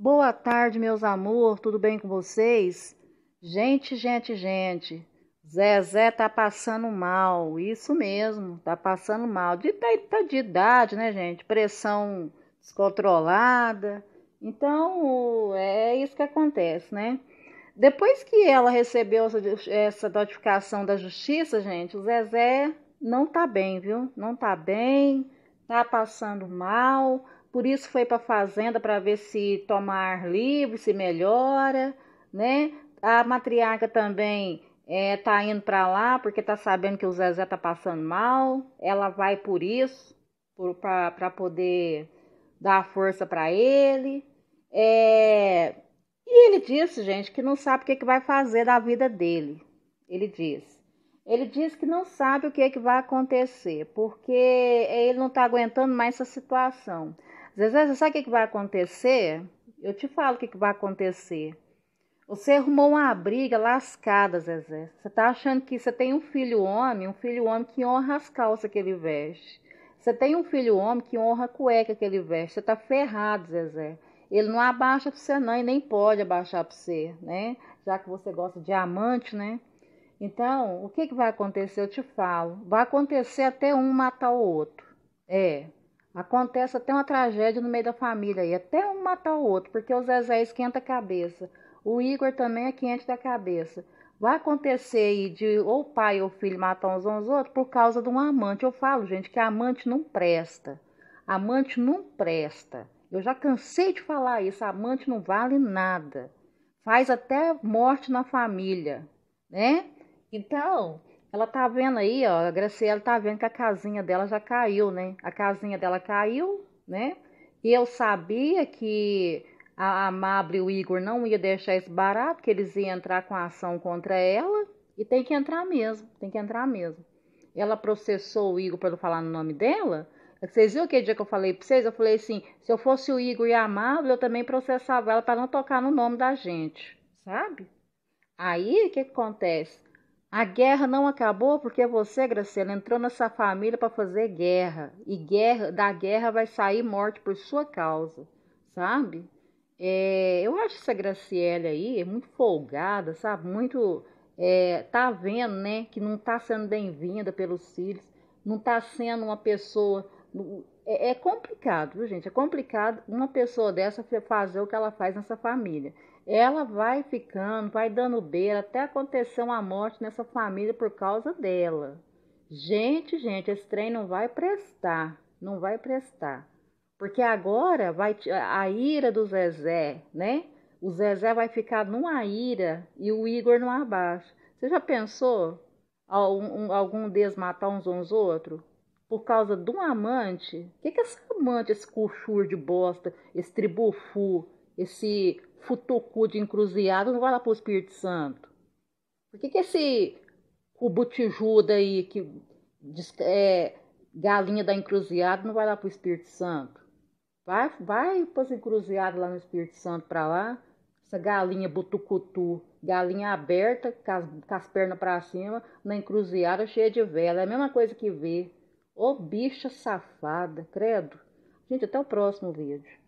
Boa tarde, meus amor, tudo bem com vocês? Gente, gente, gente, Zezé tá passando mal, isso mesmo, tá passando mal. De, tá, tá de idade, né, gente? Pressão descontrolada. Então, é isso que acontece, né? Depois que ela recebeu essa, essa notificação da justiça, gente, o Zezé não tá bem, viu? Não tá bem, tá passando mal por isso foi para a fazenda para ver se tomar ar livre, se melhora, né? A matriarca também é, tá indo para lá porque tá sabendo que o Zezé tá passando mal. Ela vai por isso, para poder dar força para ele. É, e ele disse, gente, que não sabe o que, que vai fazer da vida dele. Ele diz. Ele diz que não sabe o que, que vai acontecer, porque ele não está aguentando mais essa situação. Zezé, você sabe o que vai acontecer? Eu te falo o que vai acontecer. Você arrumou uma briga lascada, Zezé. Você tá achando que você tem um filho homem, um filho homem que honra as calças que ele veste. Você tem um filho homem que honra a cueca que ele veste. Você tá ferrado, Zezé. Ele não abaixa para você não e nem pode abaixar para você, né? Já que você gosta de amante, né? Então, o que, que vai acontecer? Eu te falo. Vai acontecer até um matar o outro. É, Acontece até uma tragédia no meio da família aí, até um matar o outro, porque o Zezé esquenta a cabeça. O Igor também é quente da cabeça. Vai acontecer aí de ou pai ou filho matar uns aos outros por causa de um amante. Eu falo, gente, que amante não presta. Amante não presta. Eu já cansei de falar isso. Amante não vale nada. Faz até morte na família, né? Então, ela tá vendo aí, ó, a Graciela tá vendo que a casinha dela já caiu, né? A casinha dela caiu, né? E eu sabia que a Amable e o Igor não ia deixar isso barato, que eles iam entrar com a ação contra ela. E tem que entrar mesmo, tem que entrar mesmo. Ela processou o Igor para não falar no nome dela. Vocês viram aquele dia que eu falei para vocês? Eu falei assim, se eu fosse o Igor e a Amable, eu também processava ela para não tocar no nome da gente, sabe? Aí, o que, que acontece? A guerra não acabou porque você, Graciela, entrou nessa família para fazer guerra. E guerra da guerra vai sair morte por sua causa, sabe? É, eu acho essa Graciela aí é muito folgada, sabe? Muito. É, tá vendo, né? Que não tá sendo bem-vinda pelos filhos, não tá sendo uma pessoa. É, é complicado, viu, gente? É complicado uma pessoa dessa fazer o que ela faz nessa família. Ela vai ficando, vai dando beira até acontecer uma morte nessa família por causa dela. Gente, gente, esse trem não vai prestar, não vai prestar. Porque agora vai a ira do Zezé, né? O Zezé vai ficar numa ira e o Igor no abaixo. Você já pensou algum, algum deles matar uns aos outros? Por causa de um amante? O que, que é esse amante, esse cochur de bosta, esse tribufu? esse futucu de encruzilhado não vai lá para o Espírito Santo? Por que, que esse cubutijuda aí, que é galinha da encruzilhada, não vai lá para o Espírito Santo? Vai, vai para as encruzilhadas lá no Espírito Santo para lá, essa galinha butucutu, galinha aberta, com as, com as pernas para cima, na encruzilhada cheia de vela. É a mesma coisa que ver, Ô bicha safada, credo. Gente, até o próximo vídeo.